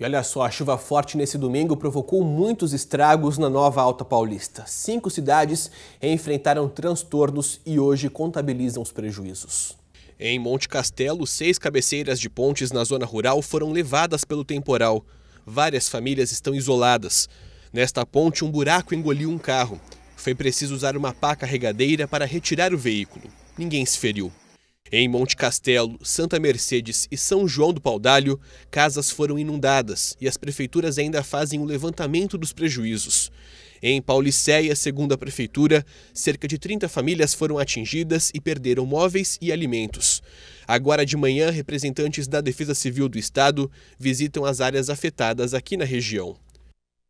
E olha só, a chuva forte nesse domingo provocou muitos estragos na Nova Alta Paulista. Cinco cidades enfrentaram transtornos e hoje contabilizam os prejuízos. Em Monte Castelo, seis cabeceiras de pontes na zona rural foram levadas pelo temporal. Várias famílias estão isoladas. Nesta ponte, um buraco engoliu um carro. Foi preciso usar uma pá carregadeira para retirar o veículo. Ninguém se feriu. Em Monte Castelo, Santa Mercedes e São João do Paudalho, casas foram inundadas e as prefeituras ainda fazem o levantamento dos prejuízos. Em Pauliceia, segundo a prefeitura, cerca de 30 famílias foram atingidas e perderam móveis e alimentos. Agora de manhã, representantes da Defesa Civil do Estado visitam as áreas afetadas aqui na região.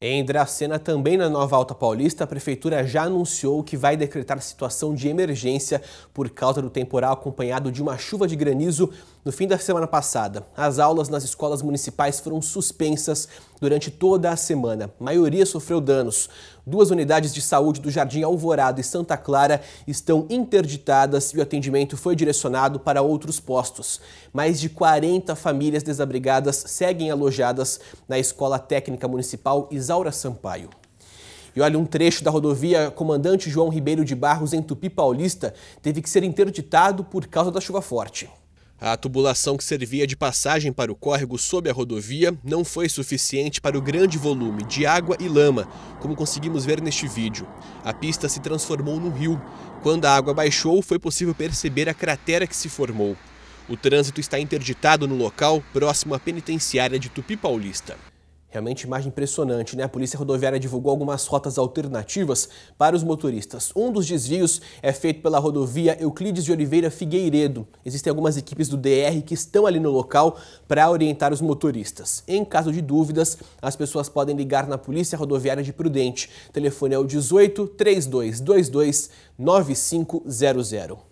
Em Dracena, também na Nova Alta Paulista, a prefeitura já anunciou que vai decretar situação de emergência por causa do temporal acompanhado de uma chuva de granizo no fim da semana passada. As aulas nas escolas municipais foram suspensas durante toda a semana. A maioria sofreu danos. Duas unidades de saúde do Jardim Alvorado e Santa Clara estão interditadas e o atendimento foi direcionado para outros postos. Mais de 40 famílias desabrigadas seguem alojadas na Escola Técnica Municipal Isaac Isaura Sampaio. E olha, um trecho da rodovia Comandante João Ribeiro de Barros, em Tupi Paulista, teve que ser interditado por causa da chuva forte. A tubulação que servia de passagem para o córrego sob a rodovia não foi suficiente para o grande volume de água e lama, como conseguimos ver neste vídeo. A pista se transformou num rio. Quando a água baixou, foi possível perceber a cratera que se formou. O trânsito está interditado no local, próximo à penitenciária de Tupi Paulista. Realmente imagem impressionante, né? A Polícia Rodoviária divulgou algumas rotas alternativas para os motoristas. Um dos desvios é feito pela rodovia Euclides de Oliveira Figueiredo. Existem algumas equipes do DR que estão ali no local para orientar os motoristas. Em caso de dúvidas, as pessoas podem ligar na Polícia Rodoviária de Prudente. O telefone é o 18 3222 9500.